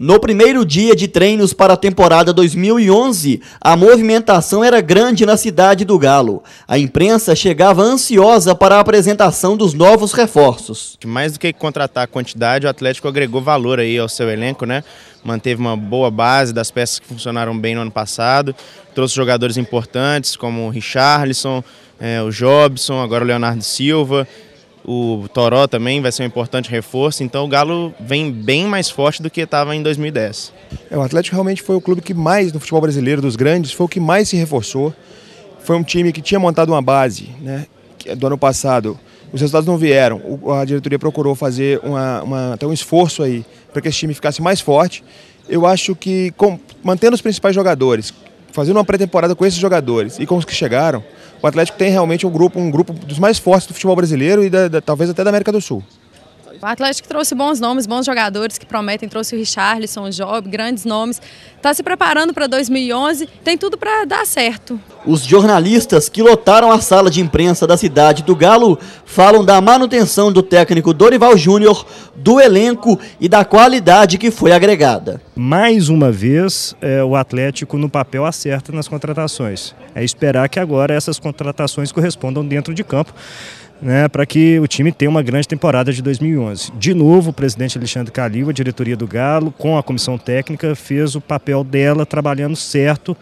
No primeiro dia de treinos para a temporada 2011, a movimentação era grande na cidade do Galo. A imprensa chegava ansiosa para a apresentação dos novos reforços. Mais do que contratar quantidade, o Atlético agregou valor aí ao seu elenco, né? Manteve uma boa base das peças que funcionaram bem no ano passado, trouxe jogadores importantes como o Richarlison, é, o Jobson, agora o Leonardo Silva, o Toró também vai ser um importante reforço, então o Galo vem bem mais forte do que estava em 2010. É, o Atlético realmente foi o clube que mais, no futebol brasileiro dos grandes, foi o que mais se reforçou. Foi um time que tinha montado uma base né, é do ano passado. Os resultados não vieram. A diretoria procurou fazer uma, uma até um esforço aí para que esse time ficasse mais forte. Eu acho que com, mantendo os principais jogadores, fazendo uma pré-temporada com esses jogadores e com os que chegaram, o Atlético tem realmente um grupo, um grupo dos mais fortes do futebol brasileiro e da, da, talvez até da América do Sul. O Atlético trouxe bons nomes, bons jogadores que prometem, trouxe o Richarlison, o Job, grandes nomes. Está se preparando para 2011, tem tudo para dar certo. Os jornalistas que lotaram a sala de imprensa da cidade do Galo falam da manutenção do técnico Dorival Júnior, do elenco e da qualidade que foi agregada. Mais uma vez, é, o Atlético no papel acerta nas contratações. É esperar que agora essas contratações correspondam dentro de campo né, para que o time tenha uma grande temporada de 2011. De novo, o presidente Alexandre Calil, a diretoria do Galo, com a comissão técnica, fez o papel dela trabalhando certo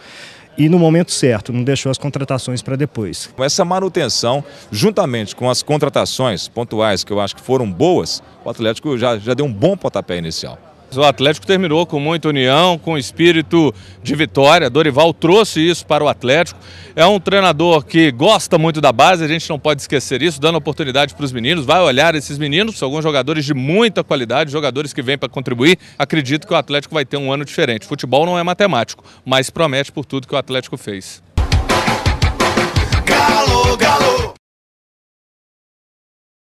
e no momento certo, não deixou as contratações para depois. Essa manutenção, juntamente com as contratações pontuais que eu acho que foram boas, o Atlético já, já deu um bom pontapé inicial. O Atlético terminou com muita união, com espírito de vitória. Dorival trouxe isso para o Atlético. É um treinador que gosta muito da base, a gente não pode esquecer isso, dando oportunidade para os meninos. Vai olhar esses meninos, são alguns jogadores de muita qualidade, jogadores que vêm para contribuir. Acredito que o Atlético vai ter um ano diferente. Futebol não é matemático, mas promete por tudo que o Atlético fez.